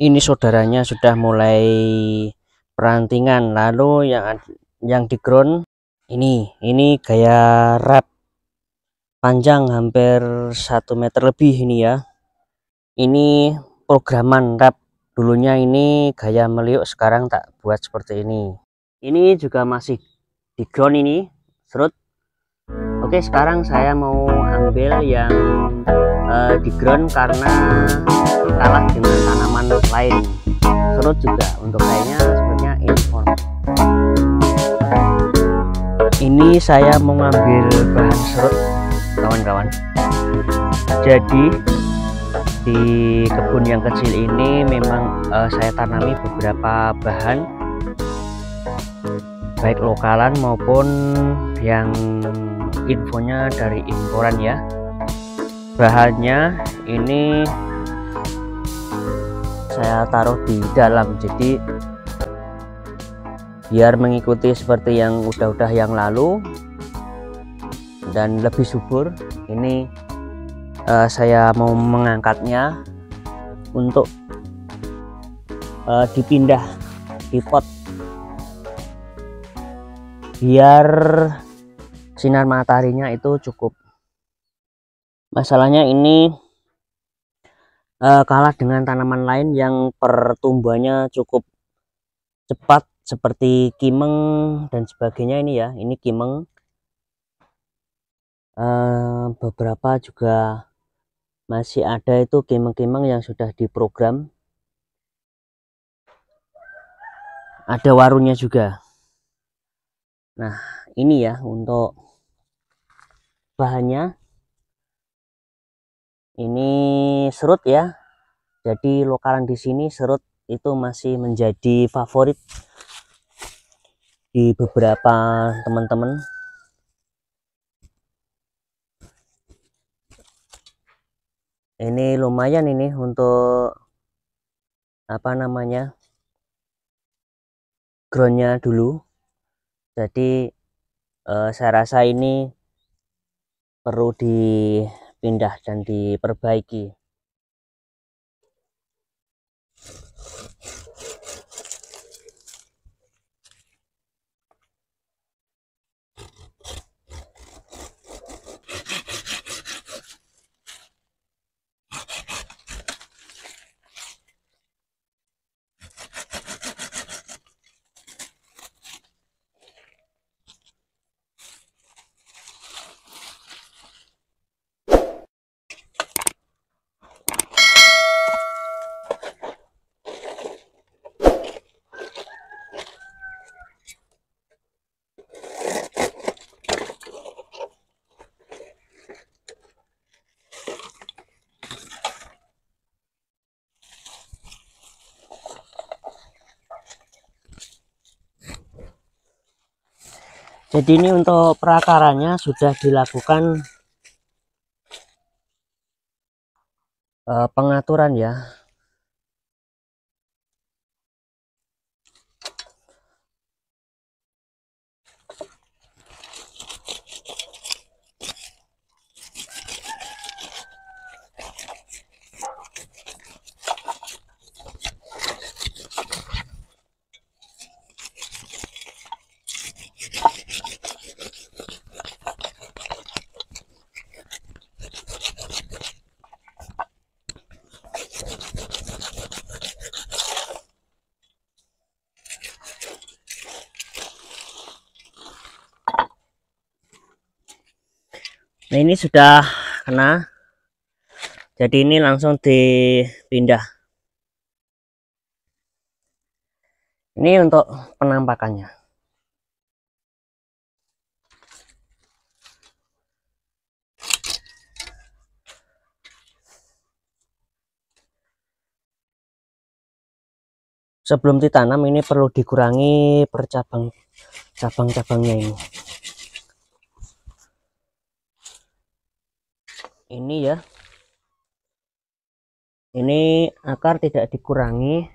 ini saudaranya sudah mulai perantingan lalu yang yang di ground ini ini gaya rap panjang hampir satu meter lebih ini ya ini programan rap dulunya ini gaya meliuk sekarang tak buat seperti ini ini juga masih di ground ini serut oke sekarang saya mau ambil yang uh, di ground karena kalah dengan tanaman lain serut juga untuk kayaknya sebenarnya inform ini saya mengambil bahan serut kawan-kawan jadi di kebun yang kecil ini memang uh, saya tanami beberapa bahan baik lokalan maupun yang infonya dari imporan ya bahannya ini saya taruh di dalam jadi biar mengikuti seperti yang udah-udah yang lalu dan lebih subur ini uh, saya mau mengangkatnya untuk uh, dipindah di pot biar sinar mataharinya itu cukup masalahnya ini Eh, kalah dengan tanaman lain yang pertumbuhannya cukup cepat seperti kimeng dan sebagainya ini ya ini kimeng uh, beberapa juga masih ada itu kimeng-kimeng yang sudah diprogram ada warungnya juga nah ini ya untuk bahannya ini serut ya jadi lokalan di sini serut itu masih menjadi favorit di beberapa teman-teman ini lumayan ini untuk apa namanya groundnya dulu jadi eh, saya rasa ini perlu di pindah dan diperbaiki jadi ini untuk perakarannya sudah dilakukan eh, pengaturan ya nah ini sudah kena jadi ini langsung dipindah ini untuk penampakannya sebelum ditanam ini perlu dikurangi percabang cabang-cabangnya ini ini ya ini akar tidak dikurangi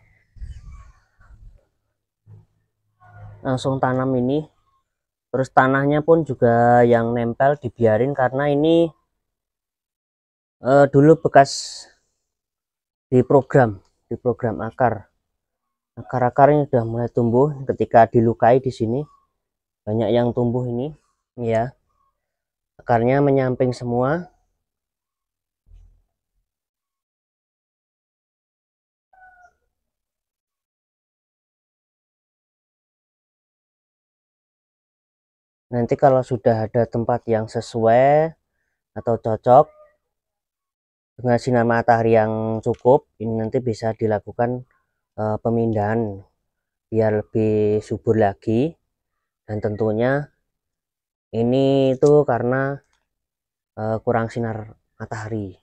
langsung tanam ini terus tanahnya pun juga yang nempel dibiarin karena ini uh, dulu bekas di program di program akar akar-akarnya sudah mulai tumbuh ketika dilukai di sini banyak yang tumbuh ini ya akarnya menyamping semua nanti kalau sudah ada tempat yang sesuai atau cocok dengan sinar matahari yang cukup ini nanti bisa dilakukan e, pemindahan biar lebih subur lagi dan tentunya ini itu karena e, kurang sinar matahari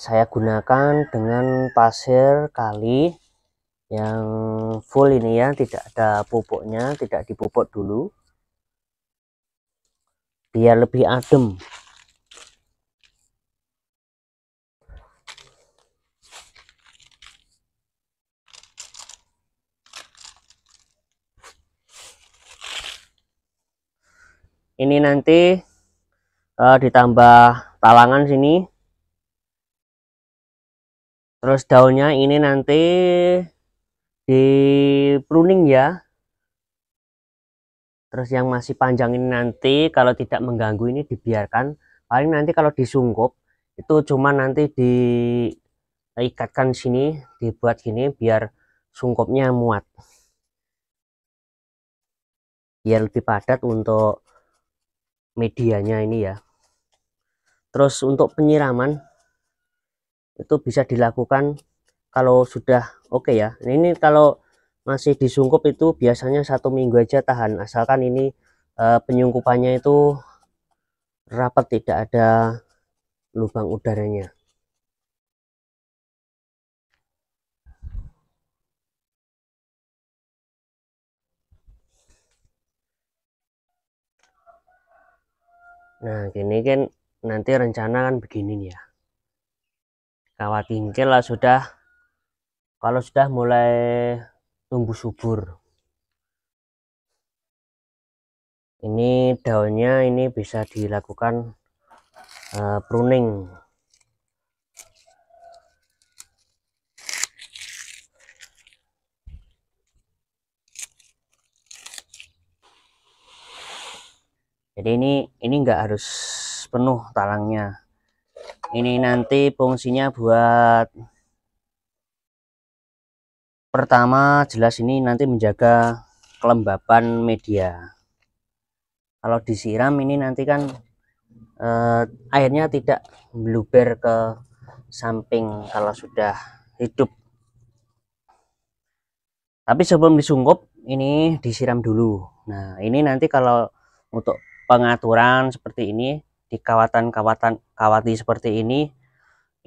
saya gunakan dengan pasir kali yang full ini ya tidak ada pupuknya tidak dipupuk dulu biar lebih adem ini nanti uh, ditambah talangan sini terus daunnya ini nanti di pruning ya terus yang masih panjang ini nanti kalau tidak mengganggu ini dibiarkan paling nanti kalau disungkup itu cuma nanti diikatkan sini dibuat gini biar sungkupnya muat biar lebih padat untuk medianya ini ya terus untuk penyiraman itu bisa dilakukan kalau sudah oke okay ya nah, ini kalau masih disungkup itu biasanya satu minggu aja tahan asalkan ini uh, penyungkupannya itu rapat tidak ada lubang udaranya Nah, gini kan nanti rencana kan begini ya. Kawat kincil lah sudah kalau sudah mulai tumbuh subur ini daunnya ini bisa dilakukan uh, pruning jadi ini ini enggak harus penuh talangnya ini nanti fungsinya buat pertama jelas ini nanti menjaga kelembapan media kalau disiram ini nanti kan eh, airnya tidak meluber ke samping kalau sudah hidup tapi sebelum disungkup ini disiram dulu nah ini nanti kalau untuk pengaturan seperti ini di kawatan-kawatan kawati seperti ini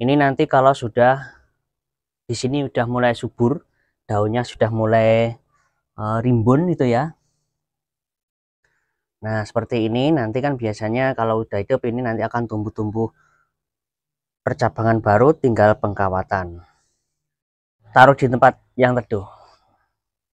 ini nanti kalau sudah di sini sudah mulai subur daunnya sudah mulai e, rimbun itu ya Nah seperti ini nanti kan biasanya kalau udah hidup ini nanti akan tumbuh-tumbuh percabangan baru tinggal pengkawatan taruh di tempat yang teduh